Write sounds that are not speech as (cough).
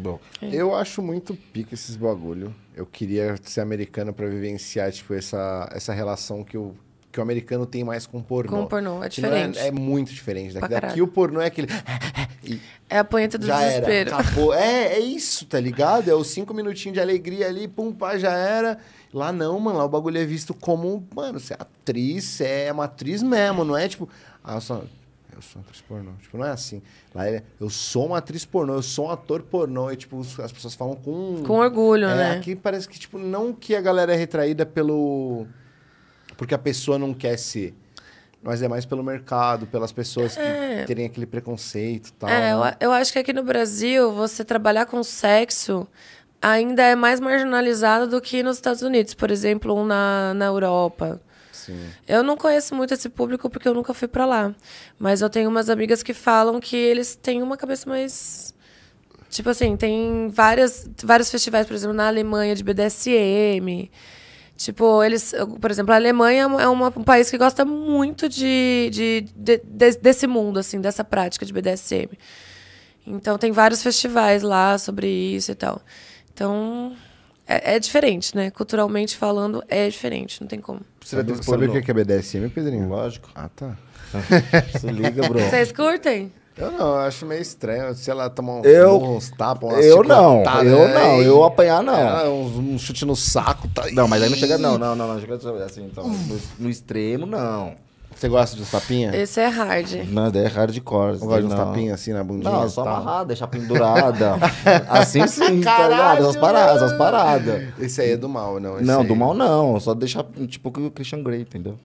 Bom, é. eu acho muito pica esses bagulho. Eu queria ser americano para vivenciar, tipo, essa, essa relação que o que o americano tem mais com pornô. Com pornô, é, é- diferente. É, é, muito diferente. Daqui, daqui o pornô é aquele. (laughs) E é a punheta do já desespero. Era, acabou. (laughs) É, é isso, tá ligado? É os cinco minutinhos de alegria ali, pum, pá, já era. Lá não, mano. Lá o bagulho é visto como, mano, você é atriz, você é uma atriz mesmo, não é tipo. Ah, só, eu sou atriz pornô. Tipo, não é assim. Lá eu sou uma atriz pornô, eu sou um ator pornô. E, tipo, as pessoas falam com... Com orgulho, é, né? Aqui parece que, tipo, não que a galera é retraída pelo... Porque a pessoa não quer ser. Mas é mais pelo mercado, pelas pessoas que é. terem aquele preconceito e tal. É, eu, né? eu acho que aqui no Brasil, você trabalhar com sexo ainda é mais marginalizado do que nos Estados Unidos, por exemplo, na, na Europa. Eu não conheço muito esse público porque eu nunca fui para lá. Mas eu tenho umas amigas que falam que eles têm uma cabeça mais. Tipo assim, tem várias, vários festivais, por exemplo, na Alemanha de BDSM. Tipo, eles. Por exemplo, a Alemanha é, é uma, um país que gosta muito de, de, de, de, desse mundo, assim, dessa prática de BDSM. Então tem vários festivais lá sobre isso e tal. Então, é, é, diferente, né? Culturalmente falando, é diferente, não tem como. Você que saber o que é, é BDSM, Pedrinho? Lógico. Ah, tá. (laughs) Se liga, bro. Vocês curtem? Eu não, eu acho meio estranho. Se ela tomar uns, eu, uns tapas, umas Eu não, eu não, né? eu apanhar não. É, um, um, chute no saco, tá Não, mas aí não chega, não, não, não, não, chega assim, então. No, no extremo, não. Você gosta de uns tapinhas? Esse é hard. Não, é hardcore. Você gosta de uns tapinhas assim na bundinha? Não, só amarrar, deixar pendurada. (laughs) assim sim, tá ligado? Essas paradas, essas paradas. Esse aí é do mal, não? Esse não, aí... do mal não. Só deixar, tipo, o Christian Grey, entendeu?